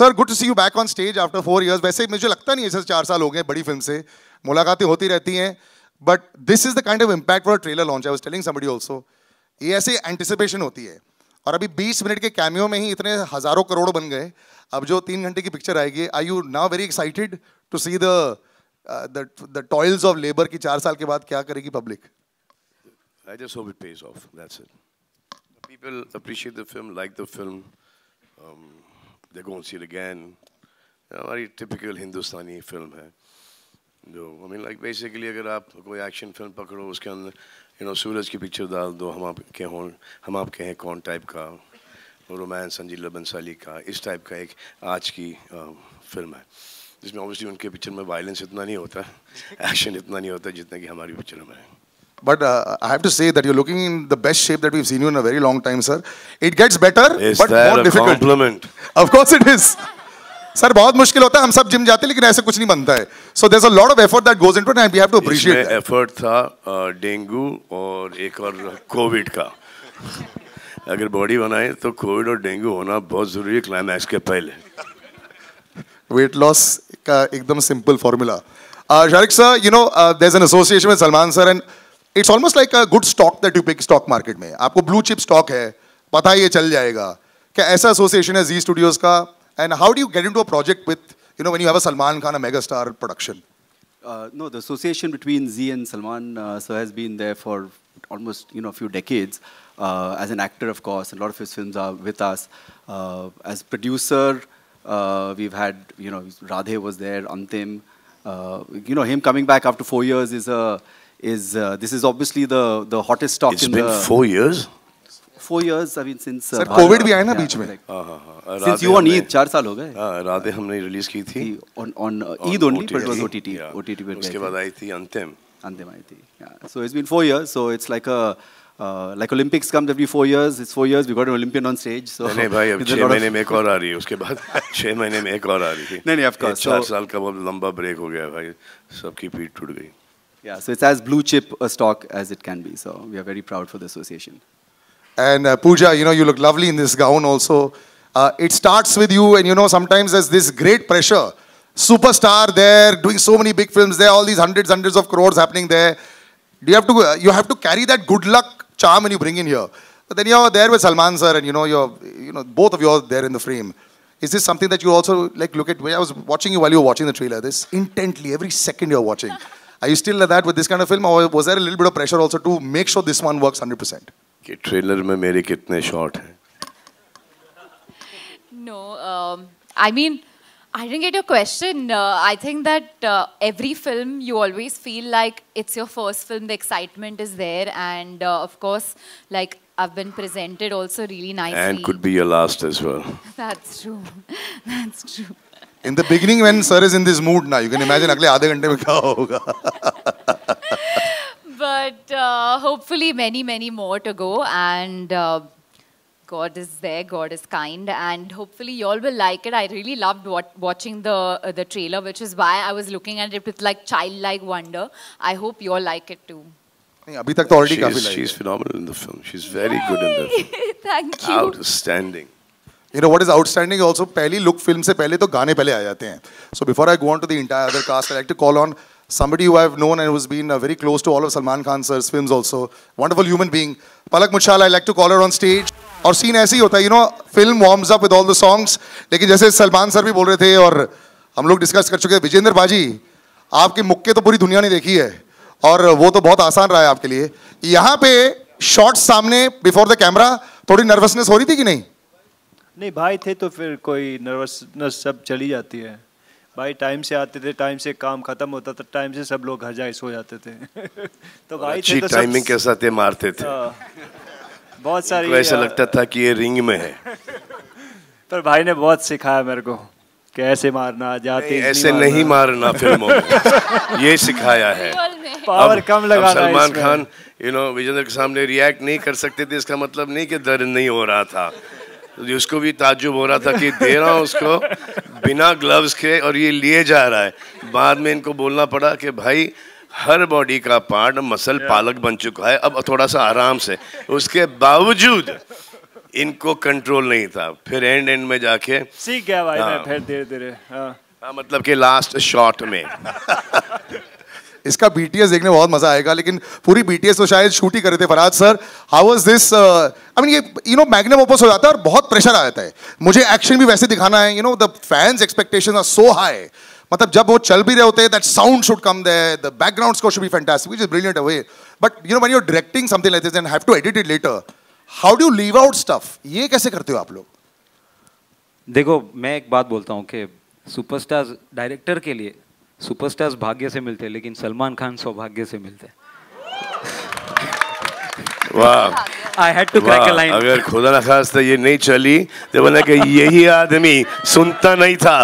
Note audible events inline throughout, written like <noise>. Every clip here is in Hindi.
Sir good to see you back on stage after four years वैसे मुझे लगता नहीं है सर चार साल हो गए बड़ी फिल्म से मुलाकातें होती रहती हैं but this is the kind of impact for trailer launch I was telling somebody also ये ऐसे एंटिसिपेशन होती है और अभी बीस मिनट के कैमियो में ही इतने हजारों करोड़ बन गए अब जो तीन घंटे की पिक्चर आएगी I you now very excited to see the the toils of labour की चार साल के बाद क्या करेगी public I just hope it pays off. That's it. The people appreciate the film, like the um, they gone see again हमारी टिपिकल हिंदुस्तानी फिल्म है जो आई मीन लाइक बेसिकली अगर आप कोई एक्शन फिल्म पकड़ो उसके अंदर यू नो सूरज की पिक्चर डाल दो हम आपके हों हम आपके हैं कौन टाइप का रोमांस संजीला बंसाली का इस टाइप का एक आज की आ, फिल्म है जिसमें ऑब्वियसली उनके पिक्चर में वायलेंस इतना नहीं होता एक्शन <laughs> इतना नहीं होता जितना कि हमारी पिक्चर में है But uh, I have to say that you're looking in the best shape that we've seen you in a very long time, sir. It gets better, is but that more a difficult. Compliment? Of course it is. Sir बहुत मुश्किल होता है हम सब जिम जाते हैं लेकिन ऐसे कुछ नहीं बनता है so there a lot of effort that goes into and we have to appreciate effort था uh, डेंगू और एक और कोविड का अगर बॉडी बनाए तो कोविड और डेंगू होना बहुत जरूरी है क्लाइमैक्स के पहले वेट लॉस का एकदम simple formula Shariq sir you know there is an association with Salman sir and It's almost like a good stock that you pick stock market में आपको blue chip stock है पता है ये चल जाएगा क्या ऐसा एसोसिएशन है Studios studios and how do you get into a project with you know, when you have a Salman Khan, a megastar production? Uh, no, the association between Z and Salman uh, has been there for almost, you know, a few decades. Uh, as an actor, of course, a lot of his films are with us. Uh, as producer, uh, we've had, you know, Radhe was there, Antim. Uh, you know, him coming back after four years is a is uh, this is obviously the the hottest stock. It's in been the, four years. Four years, I mean, since. Uh, Sir, COVID भी आया ना बीच में. Since you on Eid, four साल हो गए. हाँ, राधे हमने release की On on uh, Eid only, but it was OTT. OTT पर. उसके बाद आई थी अंतिम. Antim IT. Yeah. So it's been four years. So it's like a uh, like Olympics comes every four years. It's four years. We got an Olympian on stage. So नहीं भाई अब छः महीने में एक और आ रही है उसके बाद छः महीने में एक और आ रही है नहीं नहीं of <laughs> course चार yeah, so it's as blue chip a stock as it can be. So we are very proud for the association. And uh, Pooja, you know, you look lovely in this gown also. Uh, it starts with you and you know, sometimes there's this great pressure. Superstar there, doing so many big films there, all these hundreds, hundreds of crores happening there. Do you have to, uh, you have to carry that good luck charm and you bring in here. But then you're there with Salman sir and you know, you're, you know, both of you are there in the frame. Is this something that you also like look at? I was watching you while you were watching the trailer. This intently, every second you're watching. Are you still like that with this kind of film, or was there a little bit of pressure also to make sure this one works 100%? कि ट्रेलर में मेरे कितने shot No, um, I mean. I didn't get your question. Uh, I think that uh, every film, you always feel like it's your first film. The excitement is there, and uh, of course, like I've been presented also really nicely. And could be your last as well. <laughs> That's true. <laughs> That's true. In the beginning, when sir is in this mood, now you can imagine अगले आधे घंटे में क्या होगा. But uh, hopefully, many many more to go, and uh, God is there, God is kind, and hopefully you all will like it. I really loved watching the uh, the trailer, which is why I was looking at it with like childlike wonder. I hope you all like it too. अभी She's phenomenal in the film. She's very Yay! good in the <laughs> film. Thank you. Outstanding. You know what is outstanding also पहली लुक फिल्म से पहले तो गाने पहले आ जाते हैं so before I go to the other cast like to call on somebody you I've known and who's been uh, very close to all of Salman Khan's uh, films also. Wonderful human being. Palak Muchal, I like to call her on और सीन ऐसे ही होता है you know film warms up with all the songs लेकिन जैसे सलमान सर भी बोल रहे थे और हम लोग डिस्कस कर चुके हैं विजेंद्र भाजी आपके मुक्के तो पूरी दुनिया ने देखी है और वो तो बहुत आसान रहा है आपके लिए यहाँ पे शॉर्ट्स सामने बिफोर द कैमरा थोड़ी नर्वसनेस हो रही थी कि नहीं नहीं भाई थे तो फिर कोई नर्वसनेस सब चली जाती है भाई टाइम से आते थे टाइम से काम खत्म होता था टाइम से सब लोग हजाई सो जाते थे <laughs> तो भाई थे तो टाइमिंग के साथ ये मारते थे हाँ, बहुत सारी ऐसा लगता था कि ये रिंग में है <laughs> पर भाई ने बहुत सिखाया मेरे को कैसे मारना जाते ऐसे मारना। नहीं मारना <laughs> फिल्मों में ये सिखाया है पावर कम लगा सलमान खान यू नो विजेंद्र के सामने रिएक्ट नहीं कर सकते थे इसका मतलब नहीं कि दर्द नहीं हो रहा था जिसको भी ताजुब हो रहा था कि दे रहा हूँ उसको बिना ग्लव्स के और ये लिए जा रहा है बाद में इनको बोलना पड़ा कि भाई हर बॉडी का पार्ट मसल पालक बन चुका है अब थोड़ा सा आराम से उसके बावजूद इनको कंट्रोल नहीं था फिर एंड एंड में जाके सीख गया भाई मैं हाँ। फिर धीरे धीरे हाँ।, हाँ मतलब कि लास्ट शॉट में इसका बीटीएस देखने बहुत मजा आएगा लेकिन पूरी बीटीएस तो शायद शूट ही करे थे Faraz sir how was this I mean ये यू नो मैग्नम ओपस हो जाता है और बहुत प्रेशर आ जाता है मुझे एक्शन भी वैसे दिखाना है you know the fans expectation are so high मतलब जब वो चल भी रहे होते हैं that sound should come there the background score should be fantastic which is brilliant away but you know when you are directing something like this and have to edit it later how do leave out stuff ये कैसे करते हो आप लोग देखो मैं एक बात बोलता हूँ कि सुपरस्टार डायरेक्टर के लिए सुपरस्टार्स भाग्य से मिलते हैं लेकिन सलमान खान सौभाग्य से मिलते हैं अगर खुदा ना खास ये नहीं चली तो बोला कि यही आदमी सुनता नहीं था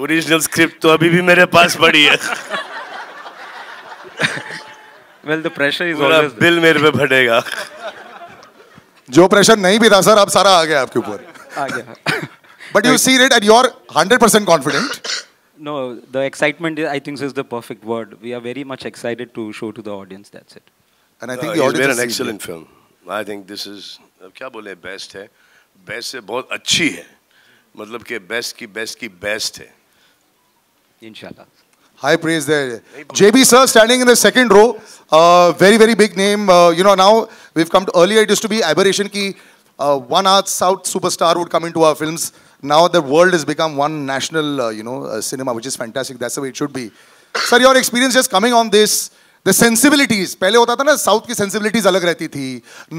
ओरिजिनल स्क्रिप्ट तो अभी भी मेरे पास पड़ी है well the pressure is always bill मेरे पे भटेगा जो प्रेशर नहीं भी था सर अब सारा आ गया आपके ऊपर आ गया but you see rate at your 100% confident no, the excitement, I think, is the perfect word. We are very much excited to show to the audience. That's it. And I think uh, the audience made an excellent it. film. I think this is क्या बोले best है बेस्ट है बहुत अच्छी है मतलब कि बेस्ट की बेस्ट की बेस्ट है इंशाल्लाह High praise there. JB sir standing in the second row. Uh, very, very big name. Uh, you know, now we've come to earlier, it used to be aberration ki uh, one art South superstar would come into our films now the world has become one national uh, you know uh, cinema which is fantastic that's the way it should be sir your experience just coming on this the sensibilities pehle hota tha na south ki sensibilities alag rehti thi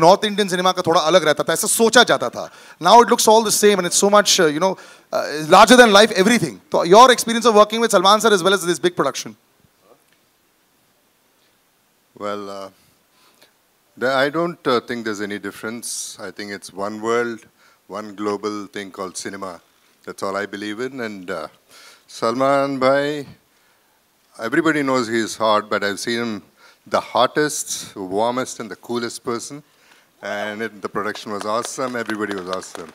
north indian cinema ka thoda alag rehta tha aisa socha jata tha now it looks all the same and it's so much uh, you know larger than life everything so your experience of working with salman sir as well as this big production well i don't think there's any difference i think it's one world one global thing called cinema. That's all I believe in. And uh, Salman Bhai, everybody knows he's hot, but I've seen him the hottest, warmest, and the coolest person. And it, the production was awesome. Everybody was awesome.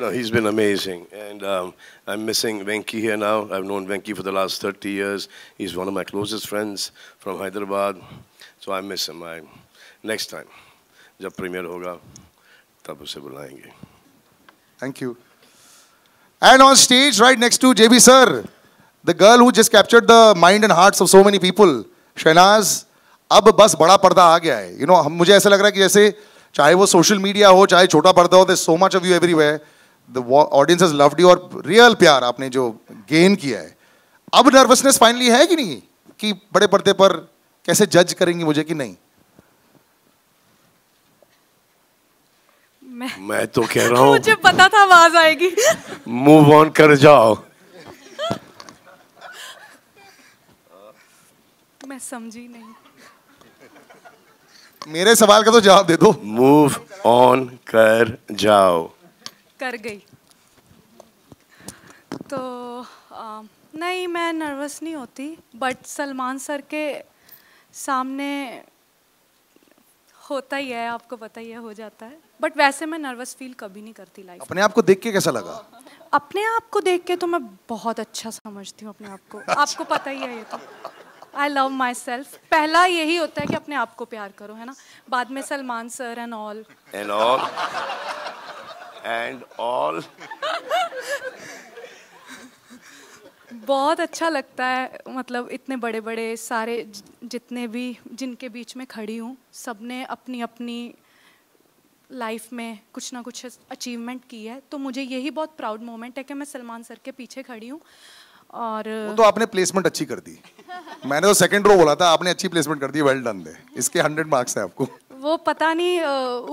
No, he's been amazing. And um, I'm missing Venki here now. I've known Venki for the last 30 years. He's one of my closest friends from Hyderabad. So I miss him. I, next time. जब प्रीमियर होगा तब उसे बुलाएंगे thank you and on stage right next to JB sir the girl who just captured the mind and hearts of so many people Shehnaz अब बस बड़ा पर्दा आ गया है यू you नो know, हम मुझे ऐसा लग रहा है कि जैसे चाहे वो सोशल मीडिया हो चाहे छोटा पर्दा हो they so much of you everywhere the audience is loved you और रियल प्यार आपने जो गेन किया है अब नर्वसनेस फाइनली है कि नहीं कि बड़े पर्दे पर कैसे जज करेंगे मुझे कि नहीं मैं मैं तो कह रहा <laughs> हूँ मुझे पता था आवाज आएगी मूव ऑन कर जाओ मैं समझी नहीं मेरे सवाल का तो जवाब दे दो मूव ऑन कर जाओ कर गई तो आ, नहीं मैं नर्वस नहीं होती बट सलमान सर के सामने होता ही है आपको पता ही है हो जाता है बट वैसे मैं नर्वस फील कभी नहीं करती लाइफ अपने आप को देख के कैसा लगा अपने आप को देख के तो मैं बहुत अच्छा समझती हूँ अपने आप को आपको पता ही है ये तो आई लव माई सेल्फ पहला यही होता है कि अपने आप को प्यार करो है ना बाद में Salman sir and all and all and all बहुत अच्छा लगता है मतलब इतने बड़े बड़े सारे जितने भी जिनके बीच में खड़ी हूँ सबने अपनी अपनी लाइफ में कुछ ना कुछ अचीवमेंट की है तो मुझे यही बहुत प्राउड मोमेंट है कि मैं सलमान सर के पीछे खड़ी हूँ और वो तो आपने प्लेसमेंट अच्छी कर दी <laughs> मैंने तो सेकंड रो बोला था आपने अच्छी प्लेसमेंट कर दी वेल डन दे इसके हंड्रेड मार्क्स हैं आपको वो पता नहीं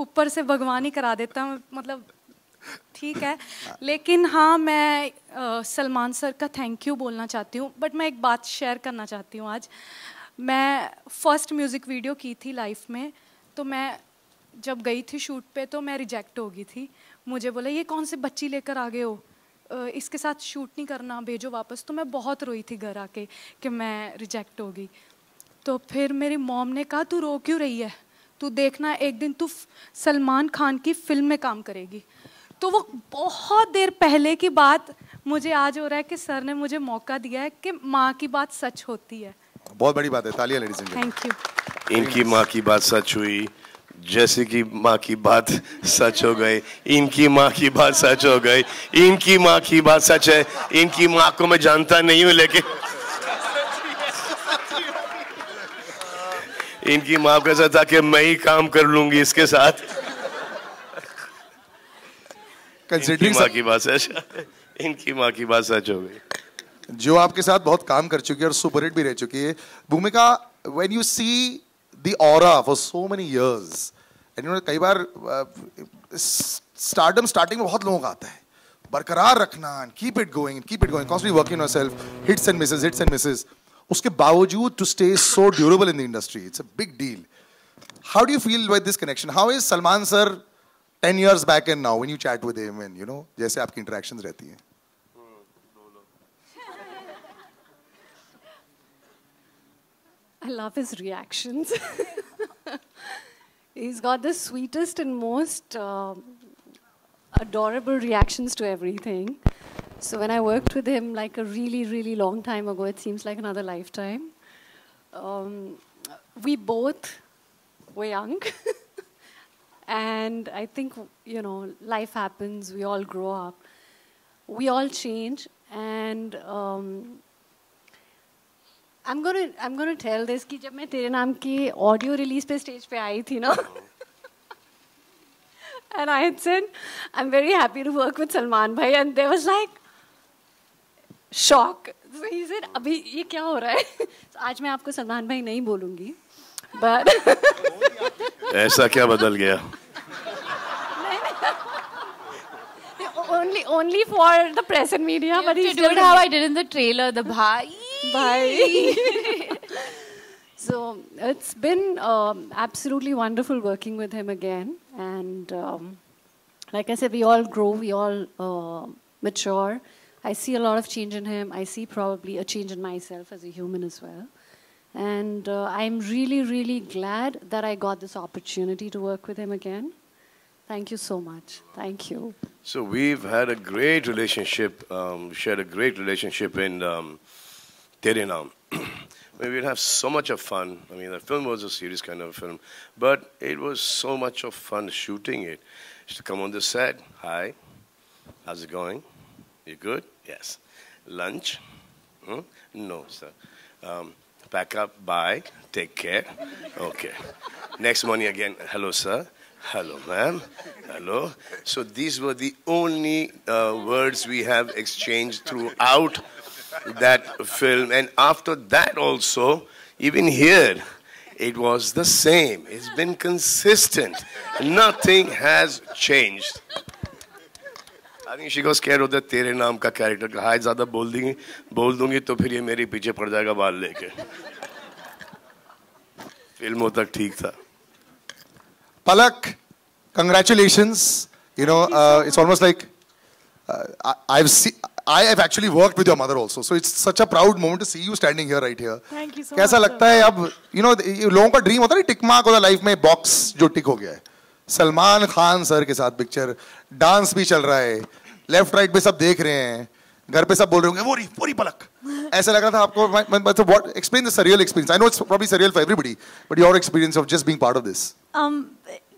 ऊपर से भगवान ही करा देता मतलब ठीक है <laughs> लेकिन हाँ मैं सलमान सर का थैंक यू बोलना चाहती हूँ बट मैं एक बात शेयर करना चाहती हूँ आज मैं फर्स्ट म्यूज़िक वीडियो की थी लाइफ में तो मैं जब गई थी शूट पे तो मैं रिजेक्ट हो गई थी मुझे बोला ये कौन से बच्ची लेकर आ गए हो इसके साथ शूट नहीं करना भेजो वापस तो मैं बहुत रोई थी घर आके कि मैं रिजेक्ट हो गई तो फिर मेरी मॉम ने कहा तू रो क्यों रही है तू देखना एक दिन तू सलमान खान की फिल्म में काम करेगी तो वो बहुत देर पहले की बात मुझे आज हो रहा है कि सर ने मुझे मौका दिया है कि माँ की बात सच होती है बहुत बड़ी बात है तालिया लेडीज थैंक यू इनकी माँ की बात सच हुई जैसे कि माँ की बात सच हो गई इनकी माँ की बात सच हो गई इनकी माँ की बात सच है इनकी माँ को मैं जानता नहीं हूं लेकिन इनकी माँ को ऐसा था कि मैं ही काम कर लूंगी इसके साथ इनकी माँ की बात सच इनकी माँ की बात सच हो गई जो आपके साथ बहुत काम कर चुकी है और सुपरहिट भी रह चुकी है Bhumika when you see the aura for so many years. And you know, कई बार स्टार्डम स्टार्टिंग में बहुत लोगों का आता है बरकरार रखना keep it going keep it going constantly working yourself hits and misses hits and misses उसके बावजूद to stay so durable in the industry it's a big deal how do you feel with this connection how is Salman sir ten years back and now when you chat with him and you know जैसे आपकी इंटरेक्शंस रहती हैं I love his reactions. <laughs> He's got the sweetest and most uh, adorable reactions to everything. So when I worked with him like a really, really long time ago, it seems like another lifetime. Um, we both were young. <laughs> and I think, you know, life happens, we all grow up, we all change. And um, I'm gonna I'm gonna tell this कि जब मैं तेरे नाम की audio release पे stage पे आई थी ना and I had said I'm very happy to work with Salman भाई and there was like shock so he said अभी ये क्या हो रहा है so, आज मैं आपको सलमान भाई नहीं बोलूँगी but ऐसा क्या बदल गया only only for the press and media you but he did how I did in the trailer the bhai Bye. <laughs> so it's been um, absolutely wonderful working with him again. And um, like I said, we all grow, we all uh, mature. I see a lot of change in him. I see probably a change in myself as a human as well. And uh, I'm really, really glad that I got this opportunity to work with him again. Thank you so much. Thank you. So we've had a great relationship, um, shared a great relationship in um, didn't. know. I mean, we'd have so much of fun. I mean, the film was a serious kind of film, but it was so much of fun shooting it. Just to come on the set, hi, how's it going? You good? Yes. Lunch? Hmm? No, sir. Um, pack up, bye, take care. Okay. Next morning again, hello, sir. Hello, ma'am. Hello. So these were the only uh, words we have exchanged throughout that film. And after that also, even here, it was the same. It's been consistent. Nothing has changed. I think she was scared of the Tere Naam ka character. Hi, "Zada, bol देंगे, bol दूँगी तो फिर ये मेरे पीछे पड़ जाएगा बाल लेके. फिल्मों तक ठीक था. Palak, congratulations. You know, uh, it's almost like uh, I've seen I have actually worked with your mother also. So it's such a proud moment to see you standing here right here. Thank you so कैसा much, लगता है अब you know लोगों का ड्रीम होता है टिक मार्क होता लाइफ में box जो टिक हो गया है सलमान खान सर के साथ पिक्चर डांस भी चल रहा है लेफ्ट राइट पे सब देख रहे हैं घर पे सब बोल रहे होंगे वो री पूरी पलक <laughs> ऐसा लग रहा था आपको what explain the surreal experience I know it's probably surreal for everybody but your experience of just being part of this um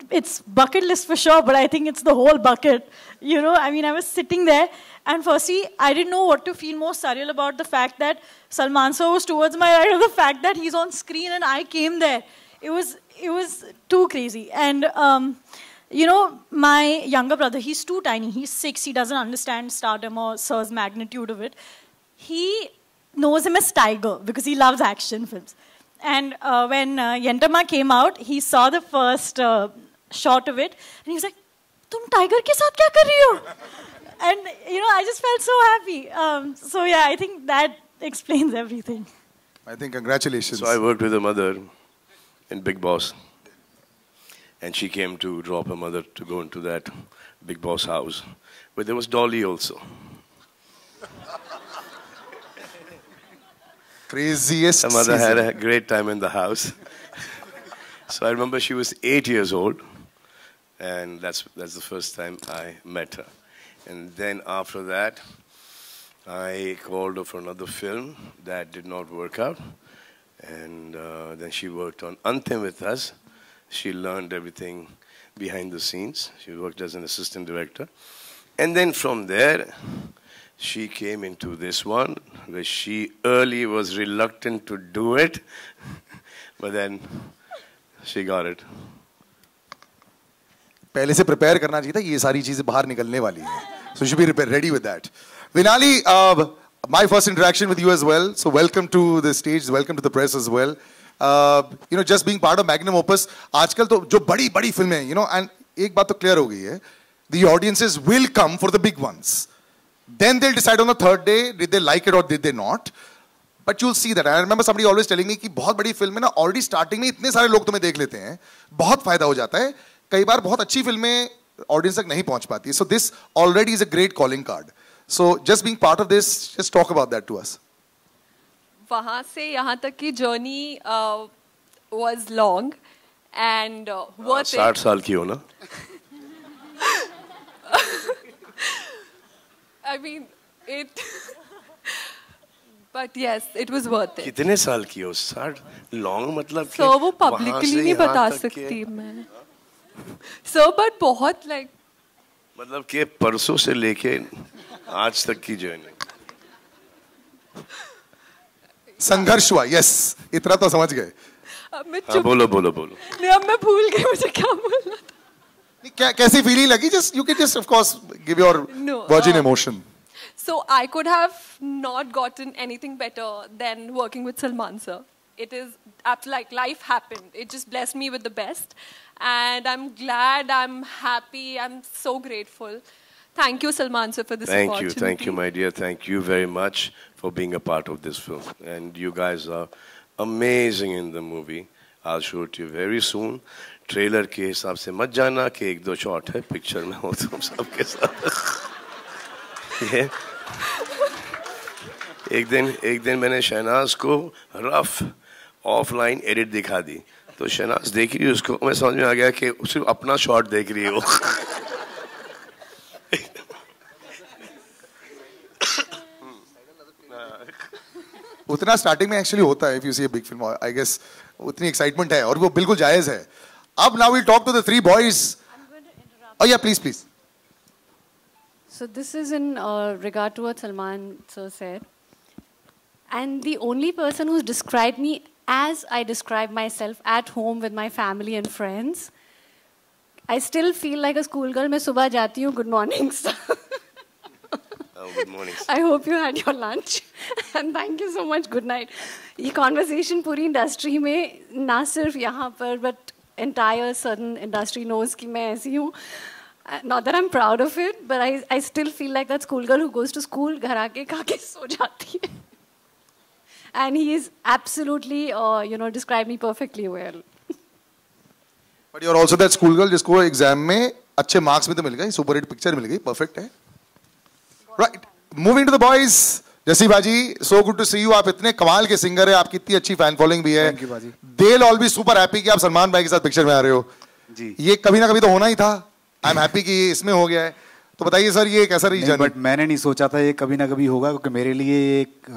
it's bucket list for sure, but I think it's the whole bucket. You know, I mean, I was sitting there, and firstly, I didn't know what to feel more surreal about the fact that Salman Sir was towards my right, or the fact that he's on screen and I came there. It was it was too crazy. And um, you know, my younger brother, he's too tiny. He's six. He doesn't understand stardom or Sir's magnitude of it. He knows him as Tiger because he loves action films. And uh, when uh, Yentama came out, he saw the first uh, short of it. And he was like, "Tum tiger ke saath kya कर ho?" And you know, I just felt so happy. Um, so yeah, I think that explains everything. I think congratulations. So I worked with her mother in Big Boss. And she came to drop her mother to go into that Big Boss house. But there was Dolly also. Craziest. Her mother season. had a great time in the house. <laughs> so I remember she was eight years old and that's that's the first time I met her. And then after that, I called her for another film that did not work out, and uh, then she worked on Anthem with us. She learned everything behind the scenes. She worked as an assistant director, and then from there. She came into this one where she early was reluctant to do it, <laughs> but then she got it. पहले से प्रिपेयर करना चाहिए था ये सारी चीजें बाहर निकलने वाली है so should be repair ready with that finally my first interaction with you as well so welcome to the stage welcome to the press as well you know just being part of magnum opus आजकल तो जो बड़ी बड़ी फिल्में यू नो एंड एक बात तो क्लियर हो गई है the audiences will come for the big ones then they decide on the third day did they like it और did they not but you see that I remember somebody always telling me कि बहुत बड़ी फिल्म है ना ऑलरेडी स्टार्टिंग में इतने सारे लोग तुम्हें देख लेते हैं बहुत फायदा हो जाता है कई बार बहुत अच्छी फिल्में ऑडियंस तक नहीं पहुंच पाती so this already is a great calling card so just being part of this just talk about that to us वहाँ से यहाँ तक की journey was long and worth साठ साल की हो ना I mean it but yes it was worth it कितने साल की हो साठ लॉन्ग मतलब सर वो पब्लिकली नहीं बता सकती मैं सर बट बहुत लाइक मतलब के परसों से लेके आज तक की जर्नी संघर्ष हुआ यस इतना तो समझ गए अब मैं हाँ, बोलो बोलो बोलो नहीं अब मैं भूल गई मुझे क्या बोलना था क्या कैसी फीलिंग लगी just you can just of course give your virgin emotion so I could have not gotten anything better than working with Salman sir it is like life happened it just blessed me with the best And I'm glad, I'm happy, I'm so grateful. Thank you, Salman sir, for this thank opportunity. Thank you, thank you, my dear. Thank you very much for being a part of this film. And you guys are amazing in the movie. I'll show it to you very soon. Trailer ke hisab se मत ke ek do short shot है पिक्चर में हो तुम सबके साथ ये Ek din ek din maine Shehnaaz ko rough offline edit dikha di. तो शहनाज देख रही है उसको मैं समझ में आ गया कि सिर्फ अपना शॉट देख रही है वो उतना स्टार्टिंग में एक्चुअली होता है if you see big film I guess उतनी एक्साइटमेंट है और वो बिल्कुल जायज है अब now we talk to the three boys Oh yeah please please so this is in regard to a Salman sir said and the only person who describe me as I describe myself at home with my family and friends, I still feel like a schoolgirl. मैं सुबह जाती हूँ. Good morning, sir. Oh, good morning. I hope you had your lunch <laughs> and thank you so much. Good night. This conversation पूरी industry में ना सिर्फ यहाँ पर but entire certain industry knows कि मैं ऐसी हूँ. Uh, not that I'm proud of it, but I I still feel like that schoolgirl who goes to school घर आके खा के सो जाती है. and he is absolutely, uh, you know, described me perfectly well. but you're also that school girl जिसको एग्जाम में अच्छे मार्क्स भी तो मिल गए सुपर हिट पिक्चर मिल गई परफेक्ट है right moving to the boys Jassie बाजी so good to see you आप इतने कमाल के सिंगर है आपकी इतनी अच्छी फैन फॉलोइंग भी है देल ऑल बी सुपर हैप्पी कि आप सलमान भाई के साथ पिक्चर में आ रहे हो जी ये कभी ना कभी तो होना ही था आई एम हैप्पी कि इसमें हो गया है तो बताइए सर ये कैसा रीजन बट मैंने नहीं सोचा था ये कभी ना कभी होगा क्योंकि मेरे लिए एक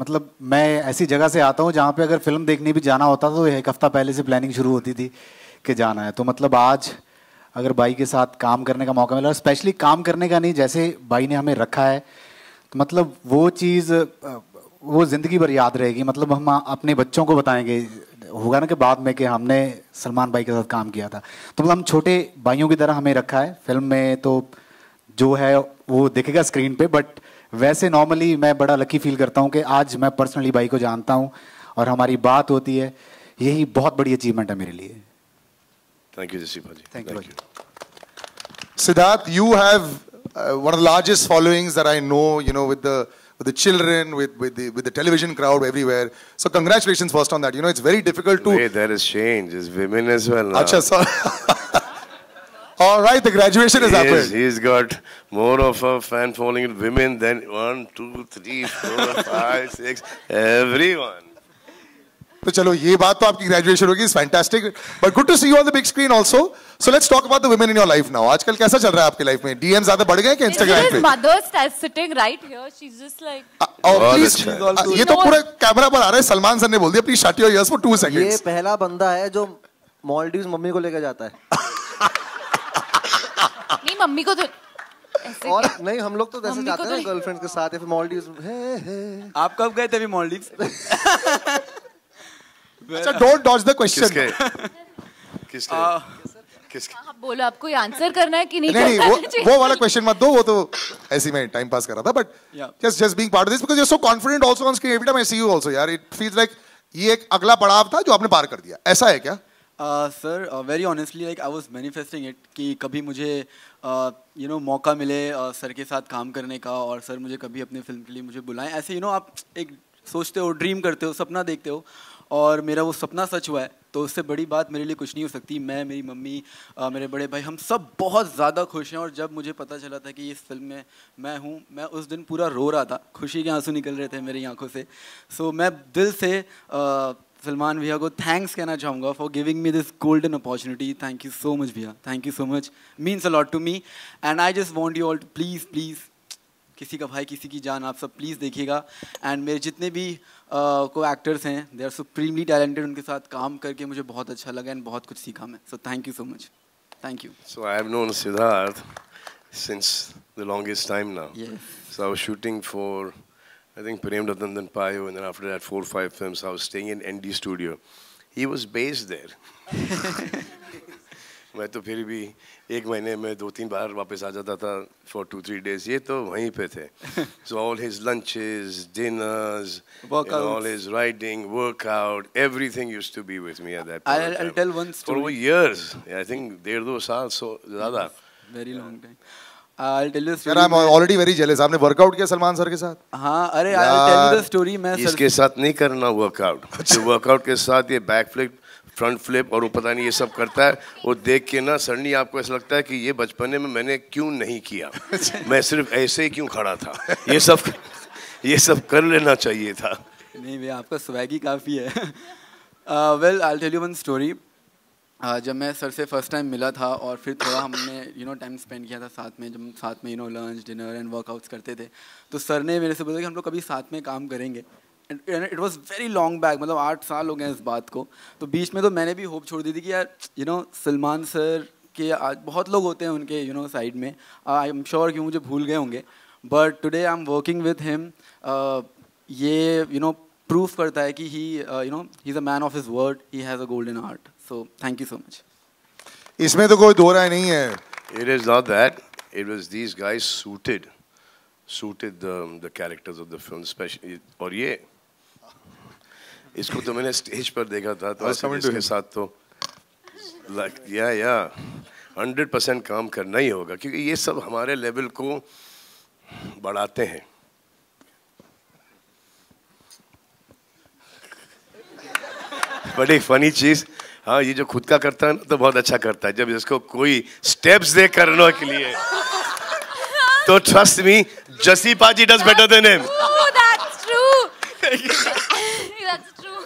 मतलब मैं ऐसी जगह से आता हूँ जहाँ पे अगर फिल्म देखने भी जाना होता तो एक हफ़्ता पहले से प्लानिंग शुरू होती थी कि जाना है तो मतलब आज अगर भाई के साथ काम करने का मौका मिला और स्पेशली काम करने का नहीं जैसे भाई ने हमें रखा है तो मतलब वो चीज़ वो ज़िंदगी भर याद रहेगी मतलब हम अपने बच्चों को बताएंगे होगा ना कि बाद में कि हमने सलमान भाई के साथ काम किया था तो मतलब हम छोटे भाइयों की तरह हमें रखा है फिल्म में तो जो है वो दिखेगा स्क्रीन पे बट वैसे नॉर्मली मैं बड़ा लकी फील करता हूँ कि आज मैं पर्सनली भाई को जानता हूँ और हमारी बात होती है यही बहुत बड़ी अचीवमेंट है मेरे लिए थैंक यू जसीफा जी thank you Siddharth you have one of the largest followings that I know, you know, with the with the children, with with the with the television crowd everywhere. So congratulations first on that. You know, it's very difficult to. Wait, there is change. It's women as well. Now. Achha, so All right, the graduation is happening. He's, he's got more of a fan following in women than one, two, three, four, <laughs> five, six, everyone. तो चलो ये बात तो आपकी ग्रेजुएशन होगी is fantastic but good to see you on the big screen also so let's talk about the women in your life now आजकल कैसा चल रहा है आपके लाइफ में डीएम ज्यादा बढ़ गए कि इंस्टाग्राम पे uh, oh, uh, ये तो पूरा कैमरा पर आ रहा है सलमान सर ने बोल दिया please shut your ears for 2 seconds ये पहला बंदा है जो मॉलडीव्स मम्मी को लेकर जाता है <laughs> नहीं मम्मी को तो और नहीं हम लोग तो जैसे जाते तो हैं गर्लफ्रेंड के साथ या फिर मॉलडीव आप कब गए थे मॉलडीव <laughs> अच्छा डोंट डॉज द क्वेश्चन किसके किसके हाँ, हाँ, बोलो आपको आंसर करना है कि नहीं नहीं, नहीं वो वो वाला क्वेश्चन मत दो वो तो ऐसे मैं टाइम पास कर रहा था but just just being part of this because you are so confident also on screen every time I see you also यार इट फील्स लाइक ये एक अगला पड़ाव था जो आपने पार कर दिया ऐसा है क्या sir very honestly like I was manifesting it कि कभी मुझे यू uh, नो मौका मिले सर uh, के साथ काम करने का और सर मुझे कभी अपने फिल्म के लिए मुझे बुलाएं ऐसे यू नो आप एक सोचते हो ड्रीम करते हो सपना देखते हो और मेरा वो सपना सच हुआ है तो उससे बड़ी बात मेरे लिए कुछ नहीं हो सकती मैं मेरी मम्मी आ, मेरे बड़े भाई हम सब बहुत ज़्यादा खुश हैं और जब मुझे पता चला था कि इस फिल्म में मैं हूँ मैं उस दिन पूरा रो रहा था खुशी के आंसू निकल रहे थे मेरी आंखों से सो so, मैं दिल से सलमान भैया को थैंक्स कहना चाहूँगा for giving me this golden opportunity thank you so much भैया thank you so much means a lot to me and I just want you all please please किसी का भाई किसी की जान आप सब प्लीज़ देखिएगा एंड मेरे जितने भी को एक्टर्स हैं दे आर सुप्रीमली टैलेंटेड उनके साथ काम करके मुझे बहुत अच्छा लगा एंड बहुत कुछ सीखा मैं so thank you so much thank you so I have known Siddharth since the longest time now so I was shooting for I think Prem Ratan Dhan Payo and after that, four or five films. I was staying in ND Studio. He was based there. <laughs> मैं तो फिर भी एक महीने में दो तीन बार वापस आ जाता था फॉर टू थ्री डेज ये तो वहीं पे थे so all his lunches dinners all his riding workout everything used to be with me at that I I tell one story for years I think डेढ़ दो साल सो ज्यादा very long time I'll tell you story. I'm already very jealous. आपने वर्कआउट किया सलमान सर के साथ हाँ अरे I'll tell you the story. मैं इसके साथ नहीं करना वर्कआउट <laughs> अच्छा। वर्कआउट के साथ ये बैक फ्लिप फ्रंट फ्लिप और वो पता नहीं ये सब करता है वो देख के ना सडनली आपको ऐसा लगता है कि ये बचपने में मैंने क्यों नहीं किया <laughs> मैं सिर्फ ऐसे ही क्यों खड़ा था ये सब ये सब कर लेना चाहिए था नहीं भैया आपका स्वैगी काफ़ी है well I tell you one story जब मैं सर से फर्स्ट टाइम मिला था और फिर थोड़ा हमने यू नो टाइम स्पेंड किया था साथ में जब साथ में you know lunch dinner and workouts करते थे तो सर ने मेरे से बोला कि हम लोग कभी साथ में काम करेंगे it was very long back मतलब आठ साल हो गए इस बात को तो बीच में तो मैंने भी होप छोड़ दी थी कि यार यू नो सलमान सर के आज बहुत लोग होते हैं उनके यू नो साइड में आई एम श्योर कि मुझे भूल गए होंगे but today I am working with him ये यू नो प्रूफ करता है कि he you know he is a man of his word he has a golden heart so thank you so much इसमें तो कोई दो राय नहीं है it is not that it was these guys suited suited the characters of the film specially और ये इसको तो मैंने स्टेज पर देखा था तो इसके साथ तो लाइक या या हंड्रेड परसेंट काम करना ही होगा क्योंकि ये सब हमारे लेवल को बढ़ाते हैं बड़ी फनी चीज़ हाँ ये जो खुद का करता है ना तो बहुत अच्छा करता है जब इसको कोई स्टेप्स दे करने के लिए तो ट्रस्ट मी जसी पाजी डज बेटर देन हिम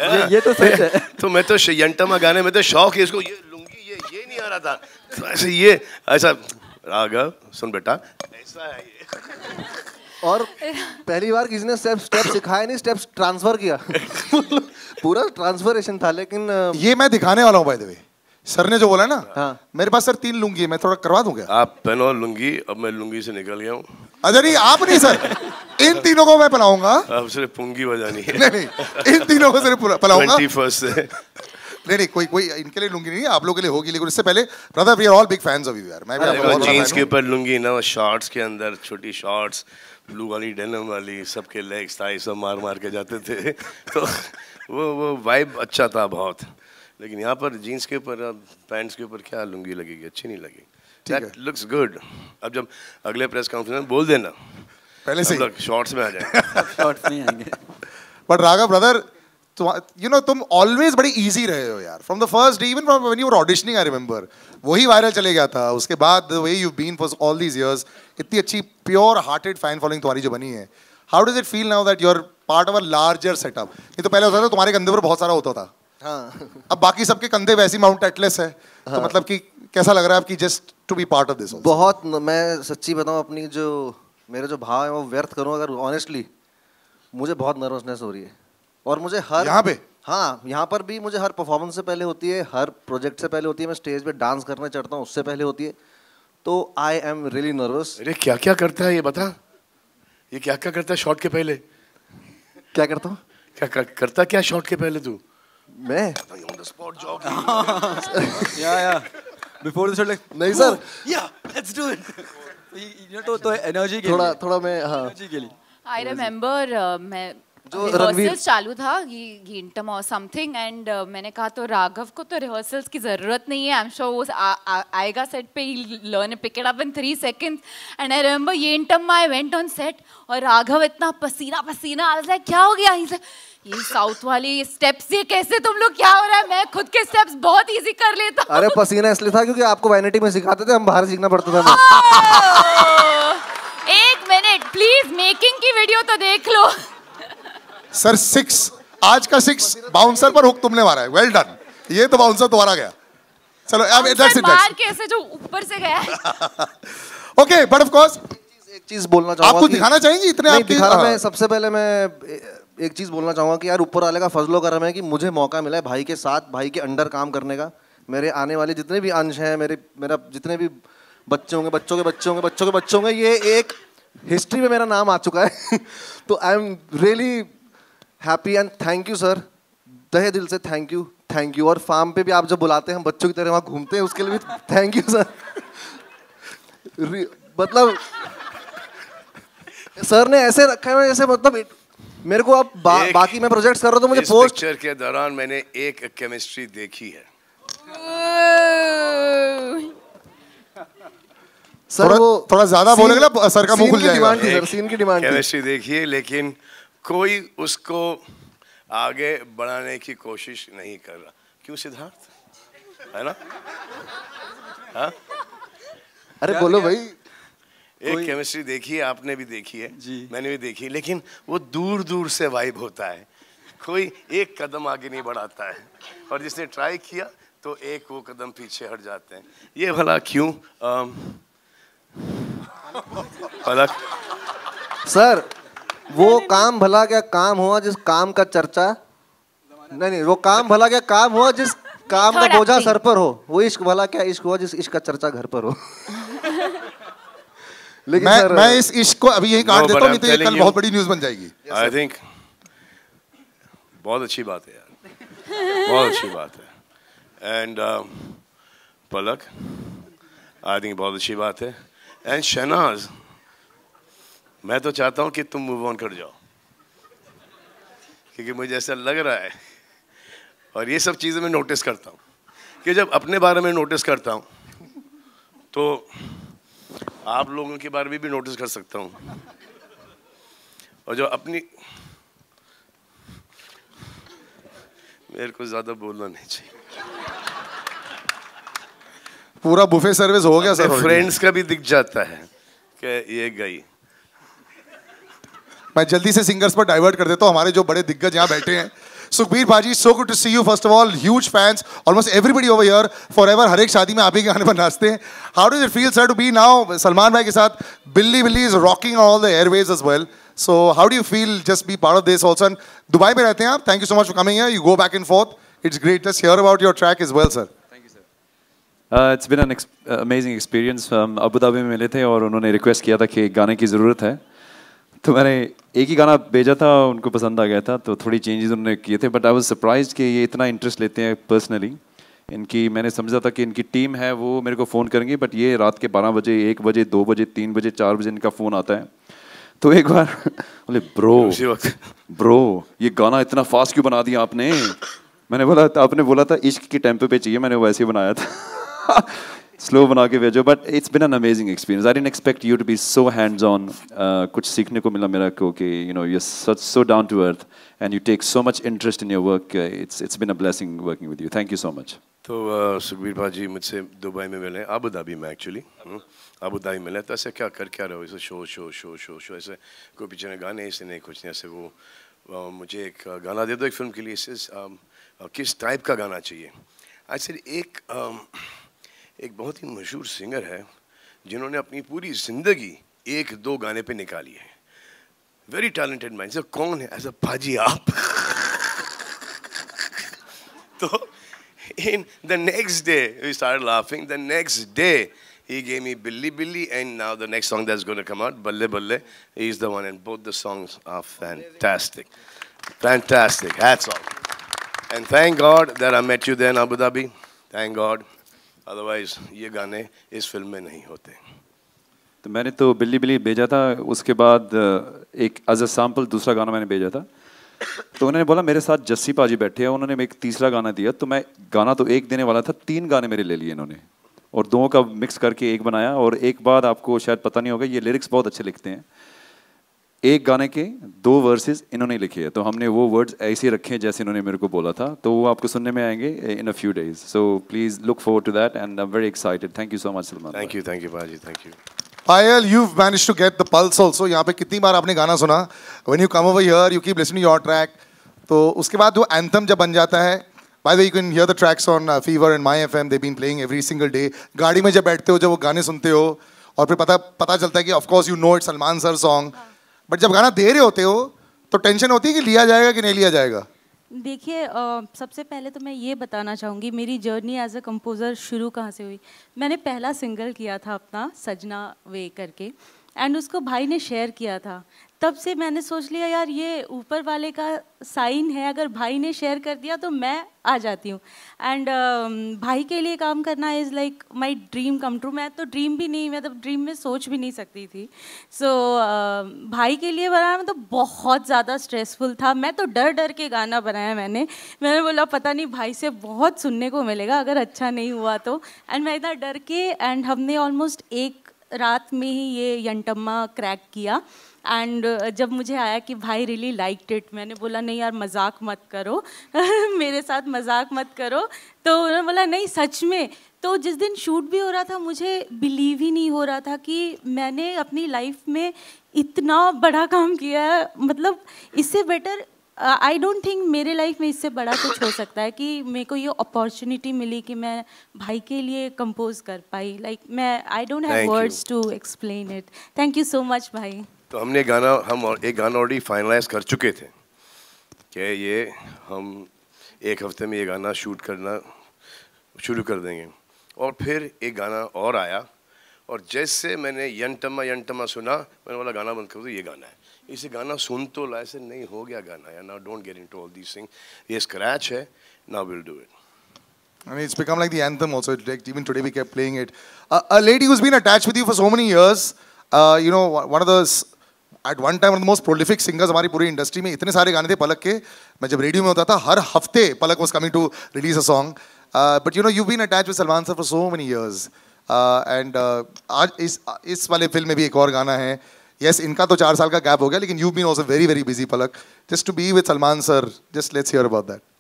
ये, ये तो सच है <laughs> तो मैं तो में गाने में तो शौक है इसको ये लूंगी ये ये नहीं आ रहा था तो ऐसे ये ऐसा राघव सुन बेटा ऐसा है ये और पहली बार किसी ने स्टेप स्टेप सिखाया नहीं स्टेप ट्रांसफर किया <laughs> पूरा ट्रांसफरेशन था लेकिन ये मैं दिखाने वाला हूँ बाय द वे सर ने जो बोला ना हाँ। मेरे पास सर तीन लुंगी है मैं थोड़ा करवा दूंगा आप पहनो लुंगी अब मैं लुंगी से निकल गया हूँ अच्छा नहीं आप नहीं सर इन तीनों को मैं पलाऊंगा अब सिर्फ पुंगी बजानी है नहीं नहीं इन तीनों को सिर्फ पलाऊंगा फर्स्ट नहीं नहीं कोई कोई इनके लिए लुंगी नहीं आप लोगों के लिए होगी लेकिन इससे पहले brother we are all big fans of you यार मैं भी आपको जींस के ऊपर लुंगी ना शॉर्ट्स के अंदर छोटी शॉर्ट्स ब्लू वाली डेनिम वाली सबके लेग्स थाई सब मार मार के जाते थे <laughs> तो वो वो वाइब अच्छा था बहुत लेकिन यहाँ पर जीन्स के ऊपर अब पैंट्स के ऊपर क्या लुंगी लगेगी अच्छी नहीं लगेगी लुक्स गुड अब जब अगले प्रेस कॉन्फ्रेंस में बोल देना पहले से शॉर्ट्स में आ जाए शॉर्ट्स <laughs> में आएंगे but Raghav brother you know तुम ऑलवेज बड़ी इजी रहे हो यार from the first day even from when you were auditioning I remember वही वायरल चले गया था उसके बाद the way you been for all these years इतनी अच्छी प्योर हार्टेड फैन फॉलोइंग तुम्हारी जो बनी है how does it feel now that you are part of a larger setup ये तो पहले होता था तुम्हारे गंदे पर बहुत सारा होता था हाँ। अब बाकी सबके कंधे वैसे माउंट एटलेस है तो हाँ. तो मतलब कि कैसा लग रहा है आपकी just to be part of this बहुत मैं सच्ची बताऊँ अपनी जो मेरे जो भाव है वो व्यर्थ करूँ अगर ऑनेस्टली मुझे बहुत नर्वसनेस हो रही है और मुझे हर यहाँ पे हाँ यहाँ पर भी मुझे हर परफॉर्मेंस से पहले होती है हर प्रोजेक्ट से पहले होती है मैं स्टेज पे डांस करने चढ़ता हूँ उससे पहले होती है तो आई एम रियली नर्वस अरे क्या क्या करता है ये बता ये क्या क्या करता है शॉट के पहले क्या करता हूँ क्या कर, करता क्या शॉट के पहले तू मैं on the spot job yeah yeah before this like नहीं sir yeah let's do it you know तो एनर्जी तो के थोड़ा थोड़ा मैं हां एनर्जी के लिए आई रिमेंबर uh, मैं जो रिहर्सल्स चालू था घींटम और समथिंग एंड मैंने कहा तो राघव को तो रिहर्सल्स की ज़रूरत नहीं है आई एम श्योर वो आएगा सेट पे ही learn pick it up in three seconds and I remember ये इंटम आई वेंट ऑन सेट और राघव इतना पसीना पसीना आई लाइक क्या हो गया ही ये साउथ वाली स्टेप्स ये कैसे तुम लोग क्या हो रहा है मैं खुद के स्टेप्स बहुत इजी कर लेता अरे पसीना इसलिए था क्योंकि आपको वैनिटी में सिखाते थे हम बाहर सीखना पड़ता था oh! एक मिनट प्लीज मेकिंग की वीडियो तो देख लो सर सिक्स आज का सिक्स बाउंसर पर हुक तुमने मारा है वेल डन ये तो बाउंसर तुम्हारा गया चलो अब दैट्स इट मार कैसे जो ऊपर से गया ओके बट ऑफ कोर्स एक चीज बोलना चाहूंगा आपको दिखाना चाहेंगे इतने आप दिखा रहा मैं सबसे पहले मैं एक चीज़ बोलना चाहूँगा कि यार ऊपर वाले का फजलो करम है कि मुझे मौका मिला है भाई के साथ भाई के अंडर काम करने का मेरे आने वाले जितने भी अंश हैं मेरे मेरा जितने भी बच्चे होंगे बच्चों के बच्चे होंगे बच्चों के बच्चे होंगे ये एक हिस्ट्री में मेरा नाम आ चुका है <laughs> तो I am really happy and thank you sir तहे दिल से थैंक यू थैंक यू और फार्म पे भी आप जब बुलाते हैं हम बच्चों की तरह वहाँ घूमते हैं उसके लिए भी थैंक यू सर मतलब सर ने ऐसे रखा है जैसे मतलब मेरे को आप बा, बाकी मैं प्रोजेक्ट्स कर रहा हूँ तो मुझे पोस्ट पिक्चर के दौरान मैंने एक केमिस्ट्री देखी है सर थोड़ा, वो थोड़ा ज्यादा बोलेंगे ना सर का मुंह खुल जाएगा डिमांड सर सीन की डिमांड केमिस्ट्री देखिए लेकिन कोई उसको आगे बढ़ाने की कोशिश नहीं कर रहा क्यों सिद्धार्थ है ना हा? अरे बोलो भाई एक केमिस्ट्री देखी है आपने भी देखी है जी मैंने भी देखी लेकिन वो दूर दूर से वाइब होता है कोई एक कदम आगे नहीं बढ़ाता है और जिसने ट्राई किया तो एक वो कदम पीछे हट जाते हैं ये भला क्यों भला सर वो काम भला क्या काम हुआ जिस काम का चर्चा नहीं नहीं वो काम भला क्या काम हुआ जिस काम का बोझा सर पर हो वो इश्क भला क्या इश्क हुआ जिस इश्क का चर्चा घर पर हो <laughs> लेकिन मैं मैं इस इश्क को अभी यही काट no, देता हूँ तो कल बहुत बड़ी न्यूज बन जाएगी आई yes, थिंक बहुत अच्छी बात है यार बहुत अच्छी बात है and um, Palak I think बहुत अच्छी बात है एंड शहनाज मैं तो चाहता हूँ कि तुम मूव ऑन कर जाओ क्योंकि मुझे ऐसा लग रहा है और ये सब चीज़ें मैं नोटिस करता हूँ कि जब अपने बारे में नोटिस करता हूँ तो आप लोगों के बारे में भी नोटिस कर सकता हूँ और जो अपनी मेरे को ज़्यादा बोलना नहीं चाहिए पूरा बुफे सर्विस हो गया सर फ्रेंड्स का भी दिख जाता है कि ये गई मैं जल्दी से सिंगर्स पर डाइवर्ट कर देता हूँ हमारे जो बड़े दिग्गज यहाँ बैठे हैं सुखबीर भाजी so good to see you first of all huge fans almost everybody over year forever हर एक शादी में आप ही गाने पर नाचते हैं how do you feel sir to be now Salman भाई के साथ Billi Billi is rocking all the airways as well so how do you feel just be part of this also Dubai में रहते हैं आप thank you so much for coming है you go back and forth it's great just hear about your track is well sir Uh, it's been an ex amazing experience. हम um, Abu Dhabi में मिले थे और उन्होंने रिक्वेस्ट किया था कि गाने की ज़रूरत है तो मैंने एक ही गाना भेजा था उनको पसंद आ गया था तो थोड़ी चेंजेस उन्होंने किए थे बट आई वाज सरप्राइज कि ये इतना इंटरेस्ट लेते हैं पर्सनली इनकी मैंने समझा था कि इनकी टीम है वो मेरे को फ़ोन करेंगी बट ये रात के बारह बजे एक बजे दो बजे तीन बजे चार बजे इनका फ़ोन आता है तो एक बार <laughs> बोले ब्रो <laughs> ब्रो ये गाना इतना फास्ट क्यों बना दिया आपने मैंने बोला आपने बोला था इश्क के टेम्पे पे चाहिए मैंने वैसे ही बनाया था <laughs> स्लो बना के भेजो but it's been an amazing experience I didn't expect you to be so hands on कुछ सीखने को मिला मेरा को कि you know you such so down to earth and you take so much interest in your work it's it's been a blessing working with you thank you so much तो uh, सुखबीर भाजी मुझसे दुबई में मिले आबू धाबी में एक्चुअली आबू धाबी मिले तो ऐसे क्या कर क्या रहो ऐसे शो शो शो शो शो ऐसे कोई पीछे ना गाने ऐसे नहीं कुछ नहीं ऐसे वो मुझे एक uh, गाना दे दो एक फिल्म के लिए इसे um, uh, किस टाइप का गाना चाहिए ऐसे एक uh, एक बहुत ही मशहूर सिंगर है जिन्होंने अपनी पूरी ज़िंदगी एक दो गाने पे निकाली है वेरी टैलेंटेड माइंड सर कौन है एज अ भाजी आप तो in the next day we started laughing the next day he gave me billy billy and now the next song that's going to come out balle balle is the one and both the songs are fantastic fantastic hats off and thank god that i met you there in abu dhabi thank god otherwise ये गाने इस फिल्म में नहीं होते तो मैंने तो बिल्ली बिल्ली भेजा था उसके बाद एक एज अ सैम्पल दूसरा गाना मैंने भेजा था तो उन्होंने बोला मेरे साथ जस्सी पाजी बैठे हैं उन्होंने एक तीसरा गाना दिया तो मैं गाना तो एक देने वाला था तीन गाने मेरे ले लिए इन्होंने और दो का मिक्स करके एक बनाया और एक बाद आपको शायद पता नहीं होगा ये लिरिक्स बहुत अच्छे लिखते हैं एक गाने के दो वर्सेस इन्होंने लिखे हैं तो हमने वो वर्ड्स ऐसे रखे हैं जैसे इन्होंने मेरे को बोला था तो वो आपको सुनने में आएंगे in a few days so please look forward to that and I am very excited thank you so much Salman thank you thank you भाजी thank you Payal you manage to get the pulse also यहाँ पे कितनी बार आपने गाना सुना when you come over here you keep listening your track तो उसके बाद वो एंथम जब बन जाता है by the you can here the tracks on Fever and My F M they been playing every single day गाड़ी में जब बैठते हो जब वो गाने सुनते हो और फिर पता पता चलता है कि of course you know it Salman sir song but जब गाना दे रहे होते हो तो टेंशन होती है कि लिया जाएगा कि नहीं लिया जाएगा देखिए सबसे पहले तो मैं ये बताना चाहूँगी मेरी जर्नी एज अ कंपोज़र शुरू कहाँ से हुई मैंने पहला सिंगल किया था अपना सजना वे करके एंड उसको भाई ने शेयर किया था तब से मैंने सोच लिया यार ये ऊपर वाले का साइन है अगर भाई ने शेयर कर दिया तो मैं आ जाती हूँ एंड uh, um, भाई के लिए काम करना is like my dream come true मैं तो ड्रीम भी नहीं मतलब ड्रीम में सोच भी नहीं सकती थी सो so, uh, भाई के लिए बनाना मतलब तो बहुत ज़्यादा स्ट्रेसफुल था मैं तो डर डर के गाना बनाया मैंने मैंने बोला पता नहीं भाई से बहुत सुनने को मिलेगा अगर अच्छा नहीं हुआ तो एंड मैं इतना डर के एंड हमने ऑलमोस्ट एक रात में ही ये यंटम्मा क्रैक किया एंड uh, जब मुझे आया कि भाई रियली लाइक इट मैंने बोला नहीं यार मजाक मत करो <laughs> मेरे साथ मजाक मत करो तो उन्होंने बोला नहीं सच में तो जिस दिन शूट भी हो रहा था मुझे बिलीव ही नहीं हो रहा था कि मैंने अपनी लाइफ में इतना बड़ा काम किया है मतलब इससे बेटर आई डोंट थिंक मेरे लाइफ में इससे बड़ा कुछ हो सकता है कि मेरे को ये अपॉर्चुनिटी मिली कि मैं भाई के लिए कंपोज कर पाई लाइक like, मैं I don't have words to explain it thank you so much भाई तो हमने गाना हम और एक गाना ऑलरेडी फाइनलाइज कर चुके थे कि ये हम एक हफ्ते में ये गाना शूट करना शुरू कर देंगे और फिर एक गाना और आया और जैसे मैंने यंटमा यंटमा सुना मैंने बोला गाना बंद कर दो ये गाना है इसे गाना सुन तो लाए से नहीं हो गया गाना yeah now don't get into all these thing ये स्क्रैच है now will do it I mean it's become like the anthem also even today we kept playing it a lady who has been attached with you for so many years you know one of the at one time the most prolific singers हमारी पूरी इंडस्ट्री में इतने सारे गाने थे पलक के मैं जब रेडियो में होता था हर हफ्ते Palak was coming to release a song but you know you been attach with Salman sir for so many years and आज इस इस वाले फिल्म में भी एक और गाना है yes इनका तो चार साल का गैप हो गया लेकिन you been also very very busy Palak just to be with Salman sir just let's hear about that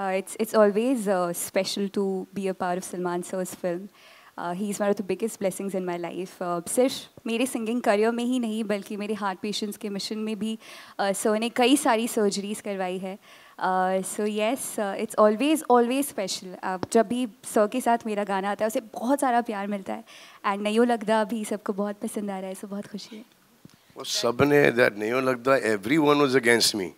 Uh, it's, it's always uh, special to be a part of Salman Sir's film. Uh, he's one of the biggest blessings in my life. Uh, सिर्फ मेरे सिंगिंग करियर में ही नहीं बल्कि मेरे हार्ट पेशेंट्स के मिशन में भी uh, सर ने कई सारी सर्जरीज करवाई है uh, so yes it's always always special जब भी सर के साथ मेरा गाना आता है उसे बहुत सारा प्यार मिलता है एंड नयो लगदा भी सबको बहुत पसंद आ रहा है सो बहुत खुशी है वो सब ने दैट नयो लगता everyone was against me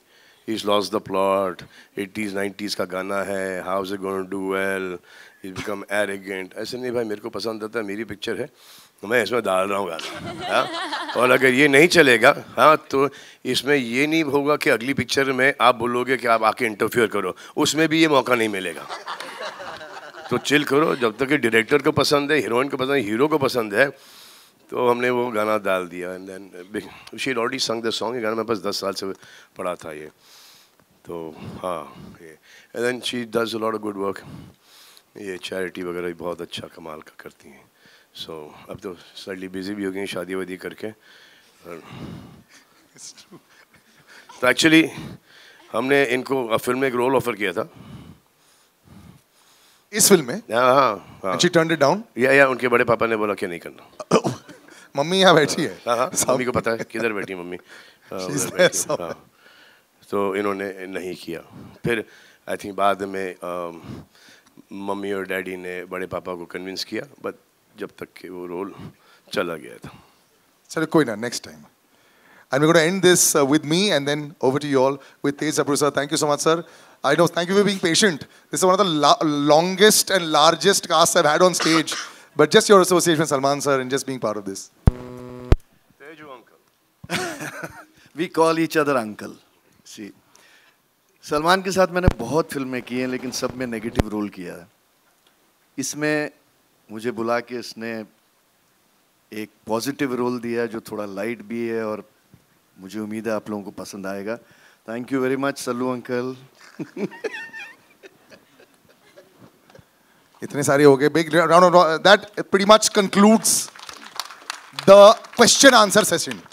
is lost the plot eighties nineties का गाना है how is going to do well he's become arrogant ऐसे नहीं भाई मेरे को पसंद आता है मेरी पिक्चर है मैं इसमें डाल रहा हूँ गाना हाँ और अगर ये नहीं चलेगा हाँ तो इसमें ये नहीं होगा कि अगली पिक्चर में आप बोलोगे कि आप आके इंटरफियर करो उसमें भी ये मौका नहीं मिलेगा तो चिल करो जब तक कि डायरेक्टर को पसंद है हीरोइन को पसंद है हीरो को पसंद है तो हमने वो गाना डाल दिया and then she already sung the song ये गाना मेरे पास दस साल से पड़ा था ये तो हाँ and then she does lot of good work ये चैरिटी वगैरह भी बहुत अच्छा कमाल का करती हैं सो so, अब तो सडली बिजी भी हो गई शादी वादी करके तो एक्चुअली हमने इनको फिल्म में एक रोल ऑफर किया था इस फिल्म में हाँ हाँ शी टर्न्ड इट डाउन या या उनके बड़े पापा ने बोला क्या नहीं करना <coughs> मम्मी यहाँ बैठी है हाँ हाँ मम्मी को पता है किधर बैठी मम्मी <laughs> हाँ, हाँ। तो इन्होंने नहीं किया फिर आई थिंक बाद में मम्मी और डैडी ने बड़े पापा को कन्विंस किया बट जब तक कि वो रोल चला गया था सर कोई ना next time and we and this with me and then over to you all with Tej approve sir thank you so much sir I don't thank you for being patient this one of the longest and largest cast I had on stage but just your association Salman sir and just being part of this Tej uncle we call each other uncle see Salman के साथ मैंने बहुत फिल्में की हैं लेकिन सब में नेगेटिव रोल किया है इसमें मुझे बुला के इसने एक पॉजिटिव रोल दिया जो थोड़ा लाइट भी है और मुझे उम्मीद है आप लोगों को पसंद आएगा thank you very much Sallu uncle इतने सारे हो गए big round that pretty much concludes the question answer session